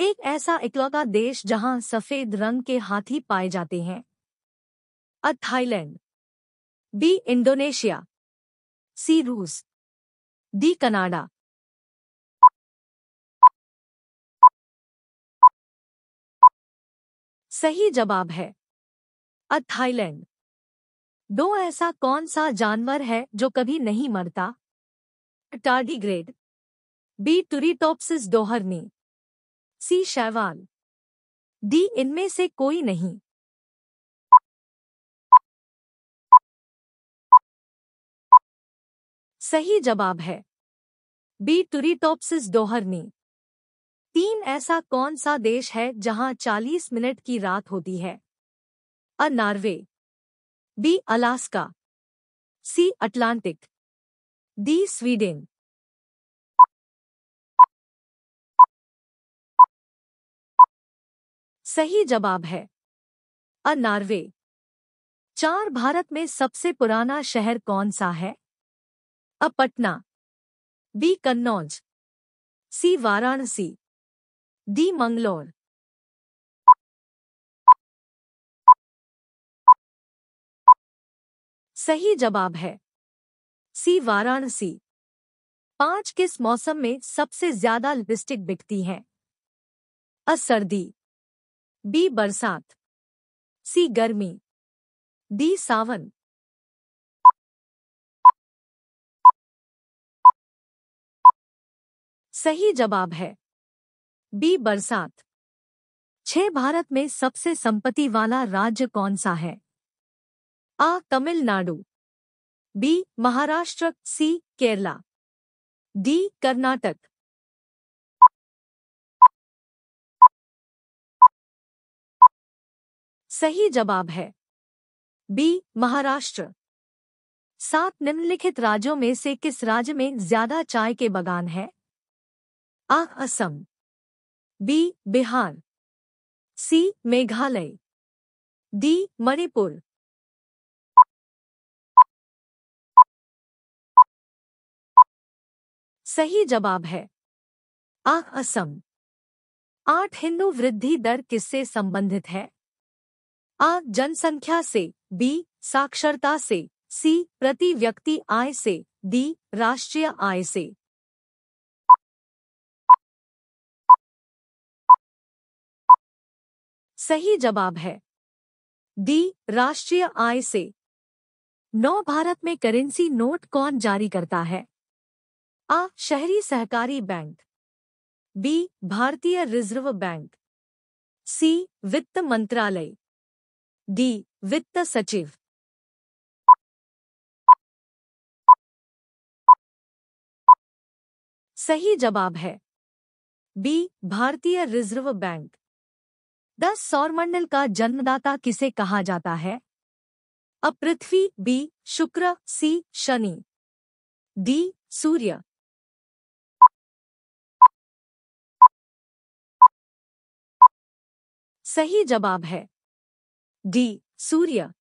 एक ऐसा इकलौता देश जहां सफेद रंग के हाथी पाए जाते हैं A Thailand B Indonesia C रूस डी कनाडा सही जवाब है अ थाईलैंड दो ऐसा कौन सा जानवर है जो कभी नहीं मरता टार्डीग्रेड बी टूरीटोप्सिस डोहरनी सी शैवाल डी इनमें से कोई नहीं सही जवाब है बी टूरीटोप्सिस डोहरनी तीन ऐसा कौन सा देश है जहां 40 मिनट की रात होती है A Norway B Alaska C Atlantic D Sweden सही जवाब है अ नार्वे चार भारत में सबसे पुराना शहर कौन सा है A Patna B Kannauj C Varanasi D Mangalore सही जवाब है सी वाराणसी पांच किस मौसम में सबसे ज्यादा लिपस्टिक बिकती है अ सर्दी बी बरसात सी गर्मी डी सावन सही जवाब है बी बरसात छह भारत में सबसे संपत्ति वाला राज्य कौन सा है आ Tamil Nadu B Maharashtra C Kerala D Karnataka सही जवाब है बी महाराष्ट्र सात निम्नलिखित राज्यों में से किस राज्य में ज्यादा चाय के बगान है आ Assam B Bihar C Meghalaya D Manipur सही जवाब है आ असम आठ हिंदू वृद्धि दर किससे संबंधित है आ जनसंख्या से बी साक्षरता से सी प्रति व्यक्ति आय से डी राष्ट्रीय आय से सही जवाब है डी राष्ट्रीय आय से नौ भारत में करेंसी नोट कौन जारी करता है आ शहरी सहकारी बैंक बी भारतीय रिजर्व बैंक सी वित्त मंत्रालय डी वित्त सचिव सही जवाब है बी भारतीय रिजर्व बैंक दस सौरमंडल का जन्मदाता किसे कहा जाता है अ पृथ्वी बी शुक्र सी शनि डी सूर्य सही जवाब है D. Surya,